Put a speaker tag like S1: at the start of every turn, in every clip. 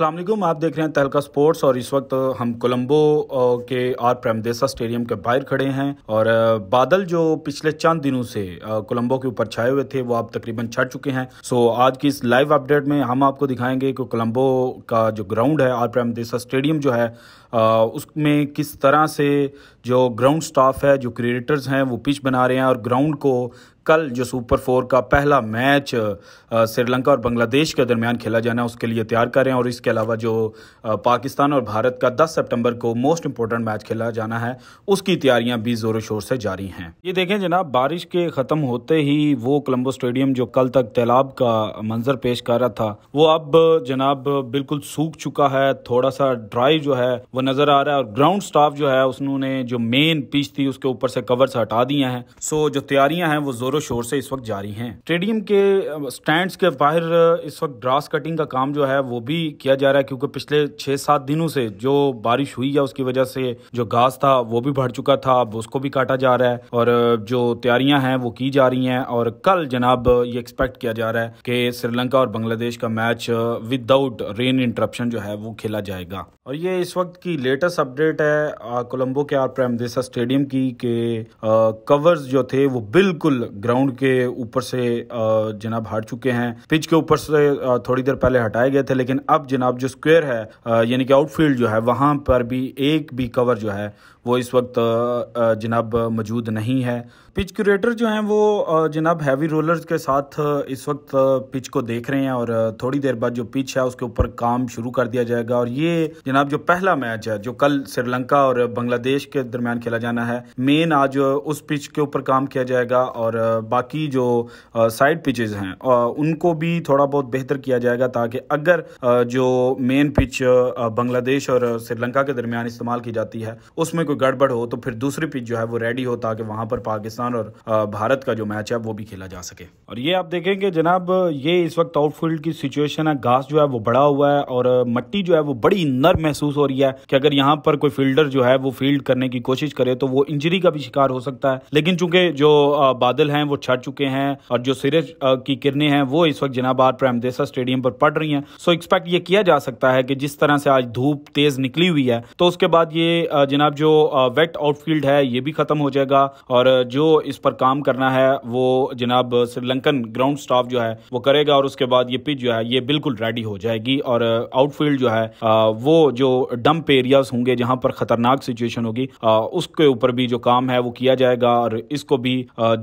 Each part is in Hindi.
S1: वालेकुम आप देख रहे हैं तहलका स्पोर्ट्स और इस वक्त हम कोलंबो के आर प्रेमदेसा स्टेडियम के बाहर खड़े हैं और बादल जो पिछले चंद दिनों से कोलंबो के ऊपर छाए हुए थे वो अब तकरीबन छट चुके हैं सो आज की इस लाइव अपडेट में हम आपको दिखाएंगे कि कोलंबो का जो ग्राउंड है आर प्रेमदेसा स्टेडियम जो है उसमें किस तरह से जो ग्राउंड स्टाफ है जो क्रिएटर्स हैं वो पिच बना रहे हैं और ग्राउंड को कल जो सुपर फोर का पहला मैच श्रीलंका और बांग्लादेश के दरमियान खेला जाना है उसके लिए तैयार कर रहे हैं और इसके अलावा जो पाकिस्तान और भारत का 10 सितंबर को मोस्ट इंपॉर्टेंट मैच खेला जाना है उसकी तैयारियां भी जोरों शोर से जारी हैं ये देखें जनाब बारिश के ख़त्म होते ही वो कोलम्बो स्टेडियम जो कल तक तालाब का मंजर पेश कर रहा था वो अब जनाब बिल्कुल सूख चुका है थोड़ा सा ड्राई जो है वो नज़र आ रहा है और ग्राउंड स्टाफ जो है उसने जो मेन पिच थी उसके ऊपर से कवर्स हटा दिए हैं सो जो तैयारियां हैं वो जोरों जोरों शोर से इस वक्त जारी हैं स्टेडियम के स्टैंड्स के बाहर इस वक्त ग्रास कटिंग का काम जो है वो भी किया जा रहा है क्योंकि पिछले छः सात दिनों से जो बारिश हुई है उसकी वजह से जो घास था वो भी भर चुका था अब उसको भी काटा जा रहा है और जो तैयारियां हैं वो की जा रही हैं और कल जनाब ये एक्सपेक्ट किया जा रहा है कि श्रीलंका और बांग्लादेश का मैच विदाउट रेन इंटरप्शन जो है वो खेला जाएगा और ये इस वक्त की लेटेस्ट अपडेट है कोलंबो के आर प्राइम स्टेडियम की के कवर्स जो थे वो बिल्कुल ग्राउंड के ऊपर से जनाब हट चुके हैं पिच के ऊपर से थोड़ी देर पहले हटाए गए थे लेकिन अब जनाब जो स्क्वेयर है यानी कि आउटफील्ड जो है वहाँ पर भी एक भी कवर जो है वो इस वक्त जनाब मौजूद नहीं है पिच क्यूरेटर जो हैं वो जनाब हैवी रोलर्स के साथ इस वक्त पिच को देख रहे हैं और थोड़ी देर बाद जो पिच है उसके ऊपर काम शुरू कर दिया जाएगा और ये जनाब जो पहला मैच है जो कल श्रीलंका और बांग्लादेश के दरमियान खेला जाना है मेन आज उस पिच के ऊपर काम किया जाएगा और बाकी जो साइड पिचेस हैं उनको भी थोड़ा बहुत बेहतर किया जाएगा ताकि अगर जो मेन पिच बांग्लादेश और श्रीलंका के दरमियान इस्तेमाल की जाती है उसमें कोई गड़बड़ हो तो फिर दूसरी पिच जो है वो रेडी हो ताकि वहां पर पाकिस्तान और भारत का जो मैच है वो भी खेला जा सके और ये आप देखें कि जनाब ये इस वक्त आउटफील्ड की सिचुएशन है घास जो है वो बड़ा हुआ है और मट्टी जो है वो बड़ी नर्म महसूस हो रही है कि अगर यहाँ पर कोई फील्डर जो है वो फील्ड करने की कोशिश करे तो वो इंजरी का भी शिकार हो सकता है लेकिन चूंकि जो बादल हैं वो छट चुके हैं और जो सिरे की किरणें हैं वो इस वक्त जनाबाद प्राइमदेसा स्टेडियम पर पड़ रही हैं सो एक्सपेक्ट ये किया जा सकता है कि जिस तरह से आज धूप तेज निकली हुई है तो उसके बाद ये जनाब जो वेट आउटफील्ड है ये भी खत्म हो जाएगा और जो इस पर काम करना है वो जनाब श्रीलंकन ग्राउंड स्टाफ जो है वो करेगा और उसके बाद ये पिच जो है ये बिल्कुल रेडी हो जाएगी और आउटफील्ड जो है वो जो डंप एरियाज होंगे जहां पर खतरनाक सिचुएशन होगी उसके ऊपर भी जो काम है वो किया जाएगा और इसको भी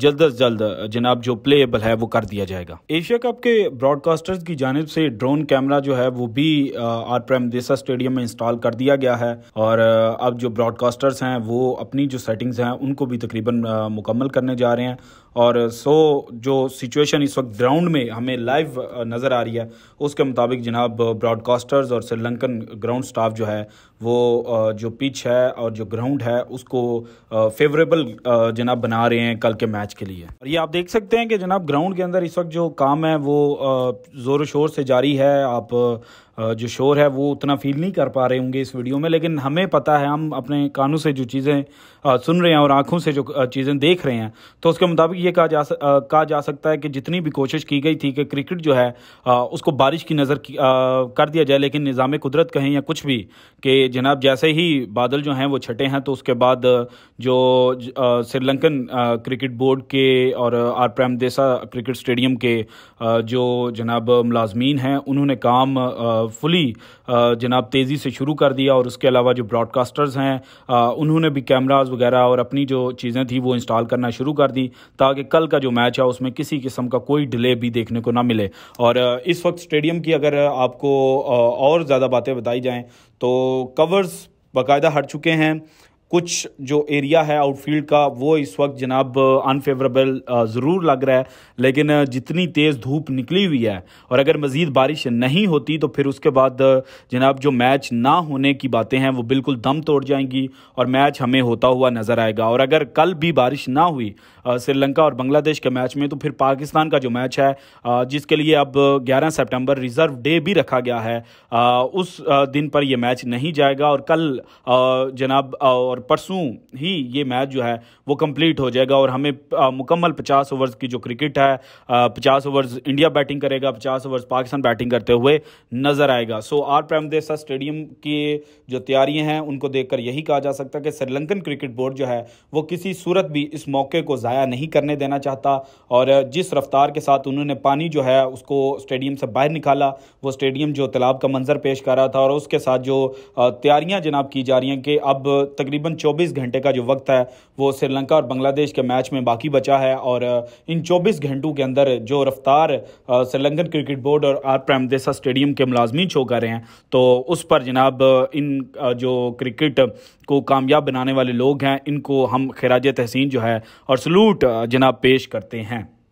S1: जल्द अज जल्द जल्द जनाब जो प्लेएबल है वो कर दिया जाएगा एशिया कप के ब्रॉडकास्टर्स की जानब से ड्रोन कैमरा जो है वो भी आर प्रेम देसा स्टेडियम में इंस्टॉल कर दिया गया है और अब जो ब्रॉडकास्टर्स हैं वो अपनी जो सेटिंग्स हैं उनको भी तकरीबन मुकम्मल करने जा रहे हैं और सो जो सिचुएशन इस वक्त ग्राउंड में हमें लाइव नज़र आ रही है उसके मुताबिक जनाब ब्रॉडकास्टर्स और श्रीलंकन ग्राउंड स्टाफ जो है वो जो पिच है और जो ग्राउंड है उसको फेवरेबल जनाब बना रहे हैं कल के मैच के लिए और ये आप देख सकते हैं कि जनाब ग्राउंड के अंदर इस वक्त जो काम है वो ज़ोर शोर से जारी है आप जो शोर है वो उतना फील नहीं कर पा रहे होंगे इस वीडियो में लेकिन हमें पता है हम अपने कानों से जो चीज़ें सुन रहे हैं और आँखों से जो चीज़ें देख रहे हैं तो उसके मुताबिक ये कहा जा कहा जा सकता है कि जितनी भी कोशिश की गई थी कि क्रिकेट जो है उसको बारिश की नज़र कर दिया जाए लेकिन निज़ाम कुदरत कहें या कुछ भी कि जनाब जैसे ही बादल जो हैं वो छटे हैं तो उसके बाद जो श्रीलंकन क्रिकेट बोर्ड के और आर प्रेम देसा क्रिकेट स्टेडियम के जो जनाब मुलाजमीन हैं उन्होंने काम फुली uh, जनाब तेज़ी से शुरू कर दिया और उसके अलावा जो ब्रॉडकास्टर्स हैं uh, उन्होंने भी कैमराज वगैरह और अपनी जो चीज़ें थी वो इंस्टॉल करना शुरू कर दी ताकि कल का जो मैच है उसमें किसी किस्म का कोई डिले भी देखने को ना मिले और uh, इस वक्त स्टेडियम की अगर आपको और ज़्यादा बातें बताई जाएँ तो कवर्स बाकायदा हट चुके हैं कुछ जो एरिया है आउटफील्ड का वो इस वक्त जनाब अनफेवरेबल uh, uh, ज़रूर लग रहा है लेकिन uh, जितनी तेज़ धूप निकली हुई है और अगर मज़ीद बारिश नहीं होती तो फिर उसके बाद जनाब जो मैच ना होने की बातें हैं वो बिल्कुल दम तोड़ जाएंगी और मैच हमें होता हुआ नज़र आएगा और अगर कल भी बारिश ना हुई श्रीलंका और बांग्लादेश के मैच में तो फिर पाकिस्तान का जो मैच है जिसके लिए अब ग्यारह सेप्टेम्बर रिज़र्व डे भी रखा गया है उस दिन पर यह मैच नहीं जाएगा और कल जनाब और परसों ही ये मैच जो है वो कंप्लीट हो जाएगा और हमें मुकम्मल पचास ओवर्स की जो क्रिकेट है पचास ओवर्स इंडिया बैटिंग करेगा पचास ओवर्स पाकिस्तान बैटिंग करते हुए नजर आएगा सो आर प्रेमदेसा स्टेडियम की जो तैयारियाँ हैं उनको देखकर यही कहा जा सकता है कि श्रीलंकन क्रिकेट बोर्ड जो है वो किसी सूरत भी इस मौके को ज़ाया नहीं करने देना चाहता और जिस रफ्तार के साथ उन्होंने पानी जो है उसको स्टेडियम से बाहर निकाला वो स्टेडियम जो तालाब का मंजर पेश कर रहा था और उसके साथ जो तैयारियां जनाब की जा रही हैं कि अब तकरीबन तकरीबन 24 घंटे का जो वक्त है वो श्रीलंका और बांग्लादेश के मैच में बाकी बचा है और इन 24 घंटों के अंदर जो रफ्तार श्रीलंकन क्रिकेट बोर्ड और आर प्राइमदेसा स्टेडियम के मुलाजमी शो कर रहे हैं तो उस पर जनाब इन जो क्रिकेट को कामयाब बनाने वाले लोग हैं इनको हम खराज तहसीन जो है और सलूट जनाब पेश करते हैं